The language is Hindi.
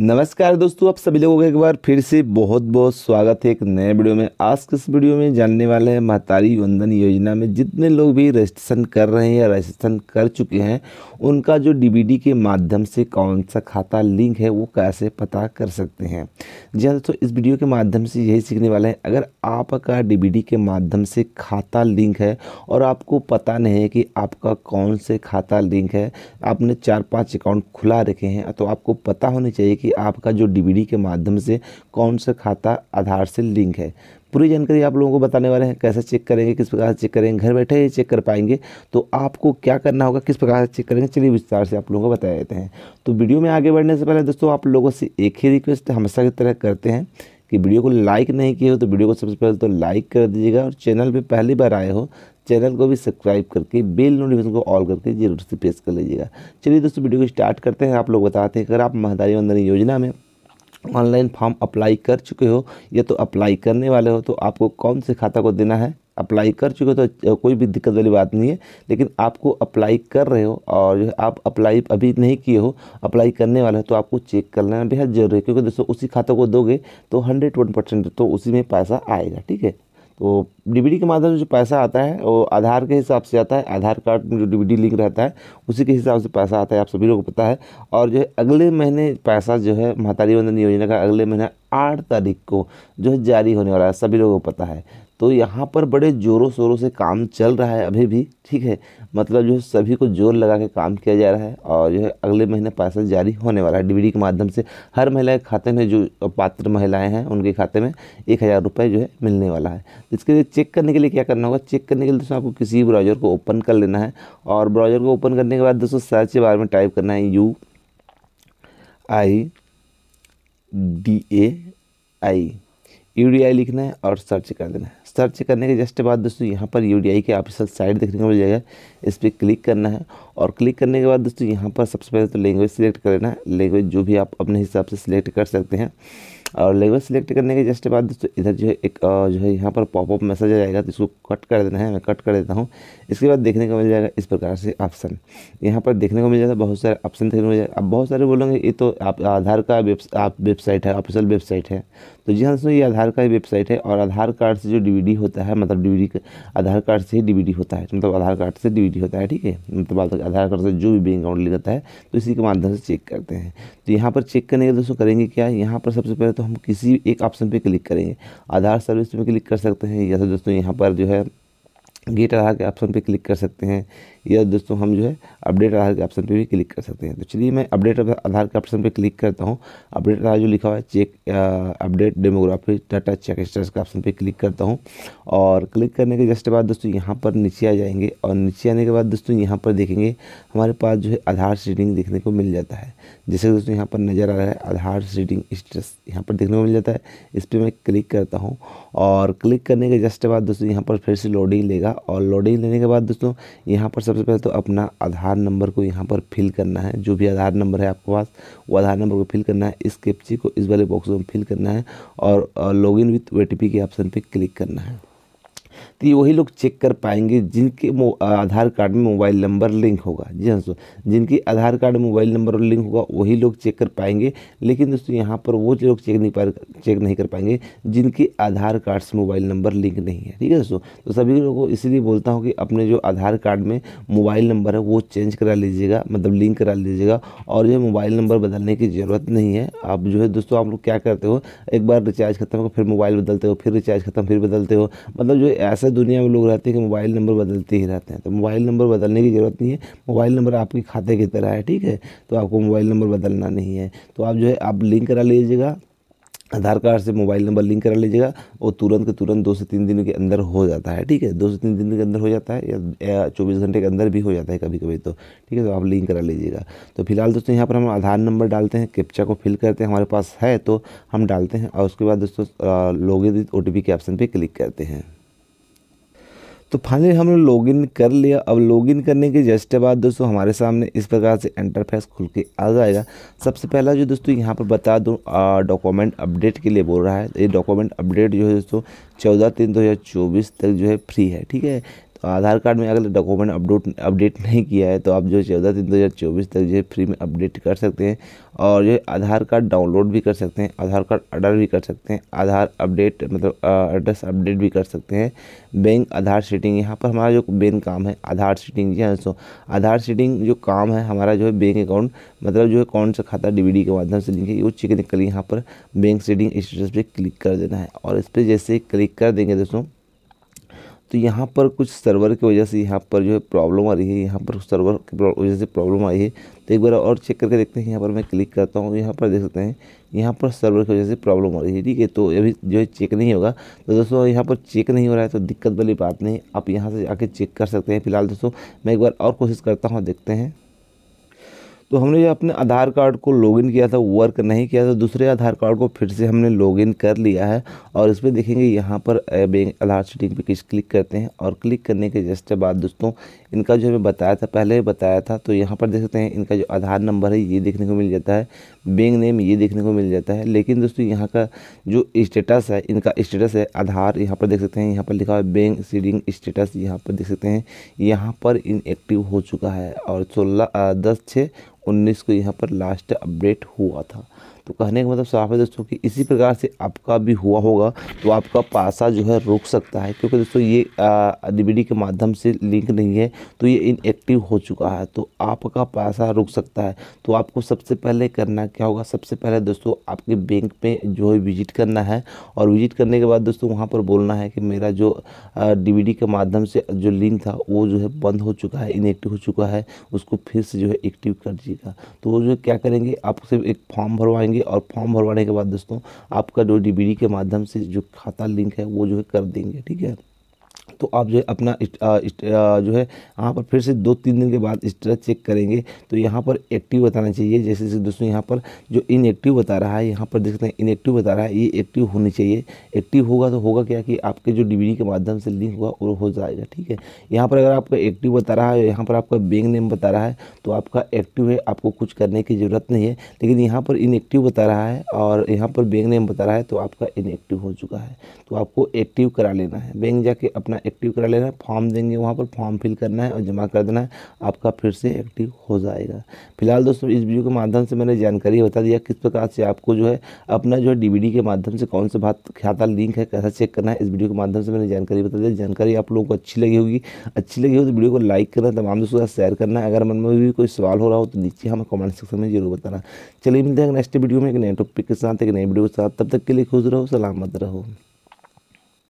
नमस्कार दोस्तों आप सभी लोगों का एक बार फिर से बहुत बहुत स्वागत है एक नए वीडियो में आज के इस वीडियो में जानने वाले हैं महतारी वंदन योजना में जितने लोग भी रजिस्ट्रेशन कर रहे हैं या रजिस्ट्रेशन कर चुके हैं उनका जो डीबीडी के माध्यम से कौन सा खाता लिंक है वो कैसे पता कर सकते हैं जी हाँ दोस्तों इस वीडियो के माध्यम से यही सीखने वाला है अगर आपका डी के माध्यम से खाता लिंक है और आपको पता नहीं है कि आपका कौन से खाता लिंक है आपने चार पाँच अकाउंट खुला रखे हैं तो आपको पता होना चाहिए कि आपका जो डीबीडी के माध्यम से कौन सा खाता आधार से लिंक है पूरी जानकारी आप लोगों को बताने वाले हैं कैसे चेक करेंगे किस प्रकार से चेक करेंगे घर बैठे ही चेक कर पाएंगे तो आपको क्या करना होगा किस प्रकार से चेक करेंगे चलिए विस्तार से आप लोगों को बताया देते हैं तो वीडियो में आगे बढ़ने से पहले दोस्तों आप लोगों से एक ही रिक्वेस्ट हमेशा की तरह करते हैं कि वीडियो को लाइक नहीं किए हो तो वीडियो को सबसे पहले तो लाइक कर दीजिएगा और चैनल पर पहली बार आए हो चैनल को भी सब्सक्राइब करके बेल नोटिफिकेशन को ऑल करके जरूर से प्रेस कर लीजिएगा चलिए दोस्तों वीडियो को स्टार्ट करते हैं आप लोग बताते हैं अगर आप महदारी वंदनी योजना में ऑनलाइन फॉर्म अप्लाई कर चुके हो या तो अप्लाई करने वाले हो तो आपको कौन से खाता को देना है अप्लाई कर चुके हो तो कोई भी दिक्कत वाली बात नहीं है लेकिन आपको अप्लाई कर रहे हो और जो है आप अप्लाई अभी नहीं किए हो अप्लाई करने वाले हो तो आपको चेक कर लेना बेहद जरूरी है क्योंकि दोस्तों उसी खाते को दोगे तो हंड्रेड वन परसेंट तो उसी में पैसा आएगा ठीक है तो डीवीडी के माध्यम से जो पैसा आता है वो आधार के हिसाब से आता है आधार कार्ड में जो डीवीडी लिंक रहता है उसी के हिसाब से पैसा आता है आप सभी लोगों को पता है और जो है अगले महीने पैसा जो है महातारी वंदन योजना का अगले महीना आठ तारीख को जो है जारी होने वाला है सभी लोगों को पता है तो यहाँ पर बड़े ज़ोरों शोरों से काम चल रहा है अभी भी ठीक है मतलब जो सभी को जोर लगा के काम किया जा रहा है और जो है अगले महीने पैसा जारी होने वाला है डीवीडी के माध्यम से हर महिला के खाते में जो पात्र महिलाएं हैं उनके खाते में एक हज़ार रुपये जो है मिलने वाला है इसके लिए चेक करने के लिए क्या करना होगा चेक करने के लिए दोस्तों आपको किसी ब्राउजर को ओपन कर लेना है और ब्राउजर को ओपन करने के बाद दोस्तों सर्च बारे में टाइप करना है U I D A I U D I लिखना है और सर्च कर देना है सर्च करने के जस्ट बाद दोस्तों यहाँ पर यू डी आई के ऑफिशियल साइट देखने को मिल जाएगा इस पर क्लिक करना है और क्लिक करने के बाद दोस्तों यहाँ पर सबसे पहले तो लैंग्वेज सिलेक्ट कर लेना है लैंग्वेज जो भी आप अपने हिसाब से सिलेक्ट कर सकते हैं और लेवल सिलेक्ट करने के जस्ट बाद दोस्तों इधर जो है एक जो है यहाँ पर पॉपअप मैसेज आ जाएगा तो इसको कट कर देना है मैं कट कर देता हूँ इसके बाद देखने को मिल जाएगा इस प्रकार से ऑप्शन यहाँ पर देखने को मिल जाता है बहुत सारे ऑप्शन देखने को मिल जाएगा अब बहुत सारे बोलेंगे ये तो आप आधार का आप वेबसाइट है ऑफिशियल वेबसाइट है तो जी हाँ दोस्तों ये आधार का वेबसाइट है और आधार कार्ड से जो डी होता है मतलब का आधार कार्ड से ही डी होता है मतलब आधार कार्ड से डी होता है ठीक है मतलब आधार कार्ड से जो भी बैंक अकाउंट लिखता है तो इसी के माध्यम से चेक करते हैं तो यहाँ पर चेक करने के दोस्तों करेंगे क्या यहाँ पर सबसे पहले तो तो हम किसी एक ऑप्शन पे क्लिक करेंगे आधार सर्विस पे क्लिक कर सकते हैं या तो दोस्तों यहाँ पर जो है गेट आधार के ऑप्शन पे क्लिक कर सकते हैं या दोस्तों हम जो है अपडेट आधार के ऑप्शन पर भी क्लिक कर सकते हैं तो चलिए मैं अपडेट आधार के ऑप्शन पर क्लिक करता हूँ अपडेट आधार जो लिखा हुआ है check update demography data check status के ऑप्शन पर क्लिक करता हूँ और क्लिक करने के जस्ट बाद दोस्तों यहाँ पर नीचे आ जाएंगे और नीचे आने के बाद दोस्तों यहाँ पर देखेंगे हमारे पास जो है आधार सीडिंग देखने को मिल जाता है जैसे दोस्तों यहाँ पर नज़र आ रहा है आधार सीडिंग स्टेटस यहाँ पर देखने को मिल जाता है इस पर मैं क्लिक करता हूँ और क्लिक करने के जस्ट बाद दोस्तों यहाँ पर फिर से लोडिंग लेगा और लोडिंग लेने के बाद दोस्तों यहाँ पर सबसे पहले तो अपना आधार नंबर को यहाँ पर फिल करना है जो भी आधार नंबर है आपके पास वो आधार नंबर को फिल करना है इस कैप्ची को इस वाले बॉक्स में फिल करना है और लॉगिन विथ ओ के ऑप्शन पर क्लिक करना है तो वही लोग चेक कर पाएंगे हाँ, जिनके आधार कार्ड में मोबाइल नंबर लिंक होगा जी हाँ दोस्तों जिनके आधार कार्ड में मोबाइल नंबर लिंक होगा वही लोग चेक कर पाएंगे लेकिन दोस्तों यहाँ पर वो लोग चेक नहीं पा चेक नहीं कर पाएंगे जिनके आधार कार्ड से मोबाइल नंबर लिंक नहीं है ठीक है दोस्तों तो सभी लोगों को इसीलिए बोलता हूँ कि अपने जो आधार कार्ड में मोबाइल नंबर है वो चेंज करा लीजिएगा मतलब लिंक करा लीजिएगा और जो मोबाइल नंबर बदलने की ज़रूरत नहीं है आप जो है दोस्तों आप लोग क्या करते हो एक बार रिचार्ज खत्म हो फिर मोबाइल बदलते हो फिर रिचार्ज खत्म फिर बदलते हो मतलब जो ऐसा दुनिया में लोग रहते हैं कि मोबाइल नंबर बदलते ही रहते हैं तो मोबाइल नंबर बदलने की ज़रूरत नहीं है मोबाइल नंबर आपके खाते की तरह है ठीक है तो आपको मोबाइल नंबर बदलना नहीं है तो आप जो है आप लिंक करा लीजिएगा आधार कार्ड से मोबाइल नंबर लिंक करा लीजिएगा और तुरंत के तुरंत दो से तीन दिन के अंदर हो जाता है ठीक है दो से तीन दिन के अंदर हो जाता है या चौबीस घंटे के अंदर भी हो जाता है कभी कभी तो ठीक है तो आप लिंक करा लीजिएगा तो फिलहाल दोस्तों यहाँ पर हम आधार नंबर डालते हैं कैप्चा को फिल करते हैं हमारे पास है तो हम डालते हैं और उसके बाद दोस्तों लॉगिन विद ओ के ऑप्शन पर क्लिक करते हैं तो फाइनली हमने लॉगिन कर लिया अब लॉगिन करने के जस्ट बाद दोस्तों हमारे सामने इस प्रकार से इंटरफेस खुल के आ जाएगा सबसे पहला जो दोस्तों यहाँ पर बता दूँ डॉक्यूमेंट अपडेट के लिए बोल रहा है ये डॉक्यूमेंट अपडेट जो है दोस्तों चौदह तीन दो हज़ार चौबीस तक जो है फ्री है ठीक है आधार कार्ड में अगर डॉक्यूमेंट अपडेट अपडेट नहीं किया है तो आप जो चौदह तीन दो हज़ार चौबीस तक जो है फ्री में अपडेट कर सकते हैं और जो आधार कार्ड डाउनलोड भी कर सकते हैं आधार कार्ड ऑर्डर भी कर सकते हैं आधार अपडेट मतलब एड्रेस अपडेट भी कर सकते हैं बैंक आधार सीटिंग यहाँ पर हमारा जो मेन काम है आधार सीटिंग जी हाँ दोस्तों आधार सीटिंग जो काम है हमारा जो है बैंक अकाउंट मतलब जो है कौन सा खाता डी के माध्यम से लिंक है वो चिकन कल यहाँ पर बैंक सीटिंग स्टेटस पर क्लिक कर देना है और इस पर जैसे क्लिक कर देंगे दोस्तों तो यहाँ पर कुछ सर्वर की वजह से यहाँ पर जो है प्रॉब्लम आ रही है यहाँ पर सर्वर की वजह से प्रॉब्लम आई है तो एक बार और चेक करके देखते हैं यहाँ पर मैं क्लिक करता हूँ यहाँ पर देख सकते हैं यहाँ पर सर्वर की वजह से प्रॉब्लम आ रही है ठीक है तो अभी जो है चेक नहीं होगा तो दोस्तों यहाँ पर चेक नहीं हो रहा है तो दिक्कत वाली बात नहीं आप यहाँ से आके चेक कर सकते हैं फिलहाल दोस्तों मैं एक बार और कोशिश करता हूँ देखते हैं तो हमने जो अपने आधार कार्ड को लॉगिन किया था वर्क नहीं किया था दूसरे आधार कार्ड को फिर से हमने लॉगिन कर लिया है और इस पर देखेंगे यहाँ पर बैंक आधार सेटिंग पे क्लिक करते हैं और क्लिक करने के जस्ट बाद दोस्तों इनका जो हमें बताया था पहले बताया था तो यहाँ पर देख सकते हैं इनका जो आधार नंबर है ये देखने को मिल जाता है बैंक नेम ये देखने को मिल जाता है लेकिन दोस्तों यहाँ का जो स्टेटस है इनका स्टेटस है आधार यहाँ पर देख सकते हैं यहाँ पर लिखा है बैंक सीडिंग स्टेटस यहाँ पर देख सकते हैं यहाँ पर इनएक्टिव हो चुका है और सोलह दस छः उन्नीस को यहाँ पर लास्ट अपडेट हुआ था तो कहने का मतलब साफ है दोस्तों कि इसी प्रकार से आपका भी हुआ होगा तो आपका पासा जो है रुक सकता है क्योंकि दोस्तों ये डीबीडी के माध्यम से लिंक नहीं है तो ये इनएक्टिव हो चुका है तो आपका पासा रुक सकता है तो आपको सबसे पहले करना क्या होगा सबसे पहले दोस्तों आपके बैंक में जो है विजिट करना है और विजिट करने के बाद दोस्तों वहाँ पर बोलना है कि मेरा जो डी के माध्यम से जो लिंक था वो जो है बंद हो चुका है इनएक्टिव हो चुका है उसको फिर से जो है एक्टिव कर दीजिएगा तो वो जो क्या करेंगे आपसे एक फॉर्म भरवाएंगे करेंगे और फॉर्म भरवाने के बाद दोस्तों आपका जो डी के माध्यम से जो खाता लिंक है वो जो है कर देंगे ठीक है तो आप जो है अपना जो है यहाँ पर फिर से दो तीन दिन के बाद स्ट्रेस चेक करेंगे तो यहाँ पर एक्टिव बताना चाहिए जैसे जैसे दोस्तों यहाँ पर जो इनएक्टिव बता रहा है यहाँ पर देख सकते हैं इनएक्टिव बता रहा है ये एक्टिव होनी चाहिए एक्टिव होगा तो होगा क्या कि आपके जो डिवीडी के माध्यम से लिंक होगा और हो जाएगा ठीक है यहाँ पर अगर आपका एक्टिव बता रहा है यहाँ पर आपका बैंक नेम बता रहा है तो आपका एक्टिव है आपको कुछ करने की ज़रूरत नहीं है लेकिन यहाँ पर इनएक्टिव बता रहा है और यहाँ पर बैंक नेम बता रहा है तो आपका इनएक्टिव हो चुका है तो आपको एक्टिव करा लेना है बैंक जाके अपना एक्टिव करा लेना है फॉर्म देंगे वहाँ पर फॉर्म फिल करना है और जमा कर देना है आपका फिर से एक्टिव हो जाएगा फिलहाल दोस्तों इस वीडियो के माध्यम से मैंने जानकारी बता दिया किस प्रकार से आपको जो है अपना जो है डी के माध्यम से कौन सा ख्याल खाता लिंक है कैसा चेक करना है इस वीडियो के माध्यम से मैंने जानकारी बता दिया जानकारी आप लोगों को अच्छी लगी होगी अच्छी लगी हो तो वीडियो को लाइक करना तमाम दोस्तों के साथ शेयर करना अगर मन में भी कोई सवाल हो रहा हो तो नीचे हमें कमेंट सेक्शन में जरूर बताना चलिए मिलते हैं नेक्स्ट वीडियो में एक नए टॉपिक के साथ एक नए वीडियो के साथ तब तक के लिए खुश रहो सलामत रहो